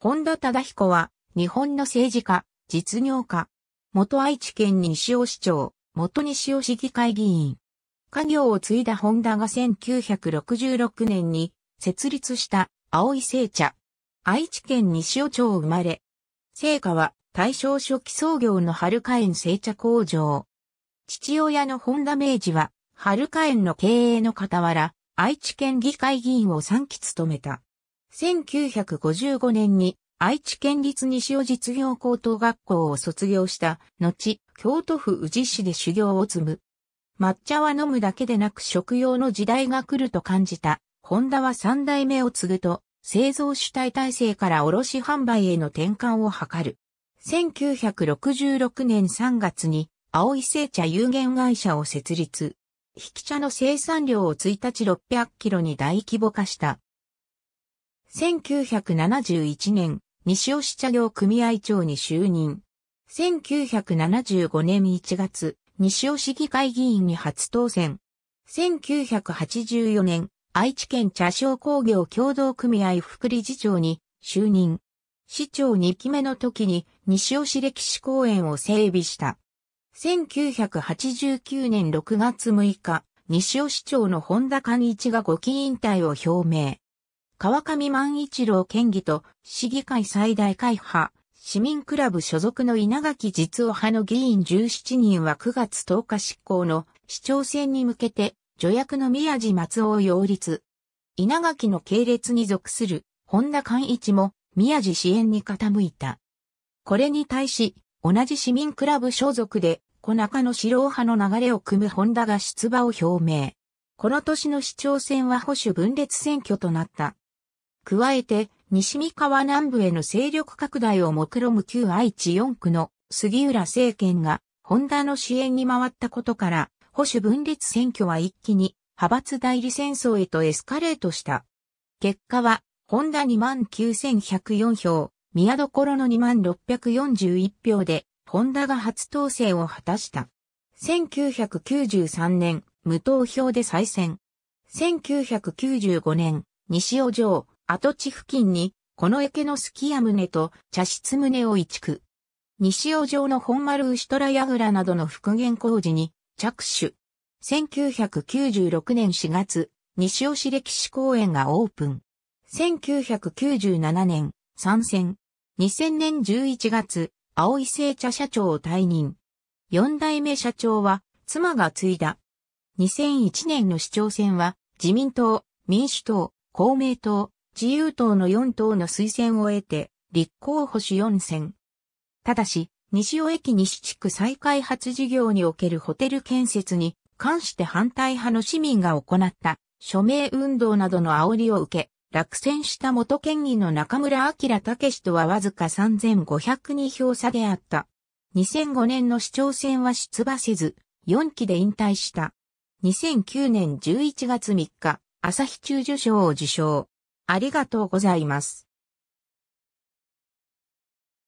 本田忠彦は、日本の政治家、実業家、元愛知県西尾市長、元西尾市議会議員。家業を継いだ本田が1966年に設立した青い聖茶。愛知県西尾町生まれ。聖火は大正初期創業の春花園聖茶工場。父親の本田明治は、春花園の経営の傍ら、愛知県議会議員を3期務めた。1955年に愛知県立西尾実業高等学校を卒業した後、京都府宇治市で修行を積む。抹茶は飲むだけでなく食用の時代が来ると感じた。ホンダは三代目を継ぐと、製造主体体制から卸販売への転換を図る。1966年3月に、青い製茶有限会社を設立。引き茶の生産量を1日600キロに大規模化した。1971年、西尾市茶業組合長に就任。1975年1月、西尾市議会議員に初当選。1984年、愛知県茶商工業協同組合副理事長に就任。市長2期目の時に西尾市歴史公園を整備した。1989年6月6日、西尾市長の本田寛一がご期引退を表明。川上万一郎県議と市議会最大会派、市民クラブ所属の稲垣実夫派の議員17人は9月10日執行の市長選に向けて助役の宮地松尾を擁立。稲垣の系列に属する本田寛一も宮地支援に傾いた。これに対し、同じ市民クラブ所属で小中の四郎派の流れを組む本田が出馬を表明。この年の市長選は保守分裂選挙となった。加えて、西三河南部への勢力拡大を目論む旧愛知4区の杉浦政権が、ホンダの支援に回ったことから、保守分裂選挙は一気に派閥代理戦争へとエスカレートした。結果は、ホンダ29,104票、宮所の2641票で、ホンダが初当選を果たした。1993年、無投票で再選。1995年、西尾城、跡地付近に、この池のきや棟と茶室棟を移築。西尾城の本丸牛虎櫓などの復元工事に着手。1996年4月、西尾市歴史公園がオープン。1997年、参戦。2000年11月、青井製茶社長を退任。4代目社長は、妻が継いだ。2001年の市長選は、自民党、民主党、公明党、自由党の4党の推薦を得て、立候補し4選。ただし、西尾駅西地区再開発事業におけるホテル建設に関して反対派の市民が行った署名運動などの煽りを受け、落選した元県議の中村明武とはわずか3502票差であった。2005年の市長選は出馬せず、4期で引退した。2009年11月3日、朝日中受賞を受賞。ありがとうございます。